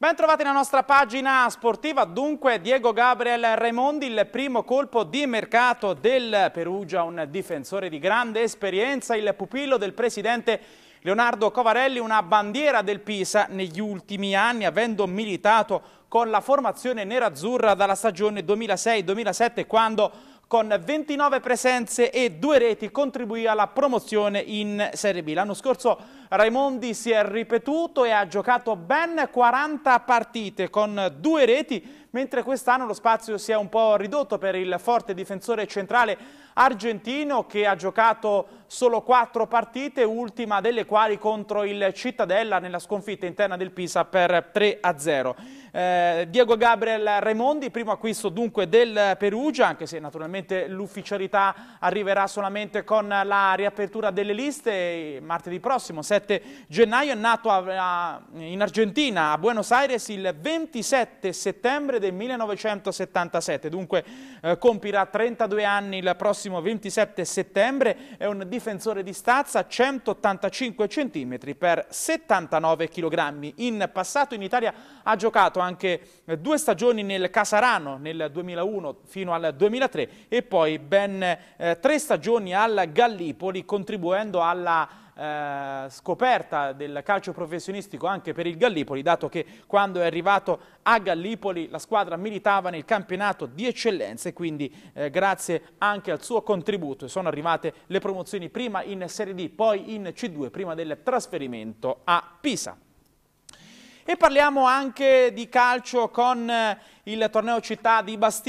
Ben trovati nella nostra pagina sportiva, dunque Diego Gabriel Raimondi, il primo colpo di mercato del Perugia, un difensore di grande esperienza, il pupillo del presidente Leonardo Covarelli, una bandiera del Pisa negli ultimi anni, avendo militato con la formazione nerazzurra dalla stagione 2006-2007 quando con 29 presenze e due reti contribuì alla promozione in Serie B. L'anno scorso Raimondi si è ripetuto e ha giocato ben 40 partite con due reti, mentre quest'anno lo spazio si è un po' ridotto per il forte difensore centrale argentino che ha giocato solo 4 partite, ultima delle quali contro il Cittadella nella sconfitta interna del Pisa per 3-0. Eh, Diego Gabriel Raimondi, primo acquisto dunque del Perugia, anche se naturalmente probabilmente l'ufficialità arriverà solamente con la riapertura delle liste martedì prossimo, 7 gennaio, è nato a, a, in Argentina, a Buenos Aires, il 27 settembre del 1977, dunque eh, compirà 32 anni il prossimo 27 settembre, è un difensore di stazza 185 cm per 79 kg. In passato in Italia ha giocato anche eh, due stagioni nel Casarano nel 2001 fino al 2003 e poi ben eh, tre stagioni al Gallipoli contribuendo alla eh, scoperta del calcio professionistico anche per il Gallipoli, dato che quando è arrivato a Gallipoli la squadra militava nel campionato di eccellenze, quindi eh, grazie anche al suo contributo sono arrivate le promozioni prima in Serie D, poi in C2, prima del trasferimento a Pisa. E parliamo anche di calcio con eh, il torneo città di Bastia